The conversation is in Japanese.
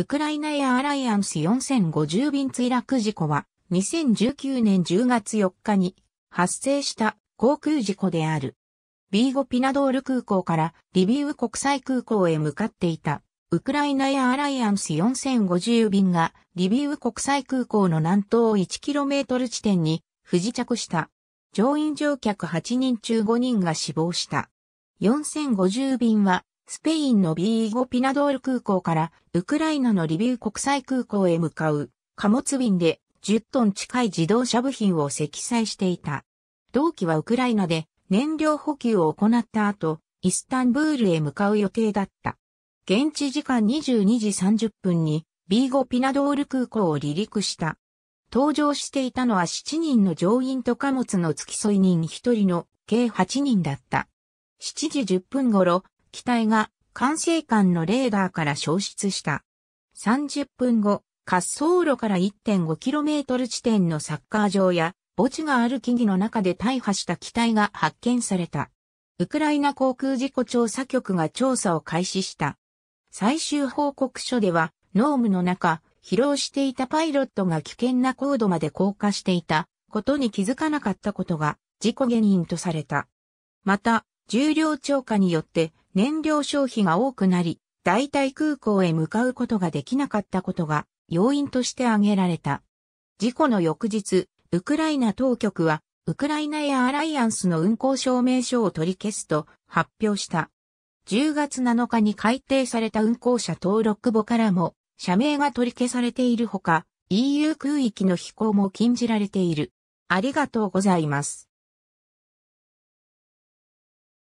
ウクライナエアアライアンス4050便墜落事故は、2019年10月4日に発生した航空事故である。ビーゴピナドール空港からリビウ国際空港へ向かっていたウクライナエアアライアンス4050便がリビウ国際空港の南東 1km 地点に不時着した。乗員乗客8人中5人が死亡した。4050便はスペインのビーゴピナドール空港からウクライナのリビウ国際空港へ向かう貨物便で10トン近い自動車部品を積載していた。同期はウクライナで燃料補給を行った後、イスタンブールへ向かう予定だった。現地時間22時30分にビーゴピナドール空港を離陸した。搭乗していたのは7人の乗員と貨物の付き添い人1人の計8人だった。7時10分頃、機体が管制官のレーダーから消失した。30分後、滑走路から 1.5km 地点のサッカー場や墓地がある木々の中で大破した機体が発見された。ウクライナ航空事故調査局が調査を開始した。最終報告書では、ノームの中、疲労していたパイロットが危険な高度まで降下していたことに気づかなかったことが事故原因とされた。また、重量超過によって燃料消費が多くなり、代替空港へ向かうことができなかったことが要因として挙げられた。事故の翌日、ウクライナ当局は、ウクライナエアアライアンスの運航証明書を取り消すと発表した。10月7日に改定された運航者登録簿からも、社名が取り消されているほか、EU 空域の飛行も禁じられている。ありがとうございます。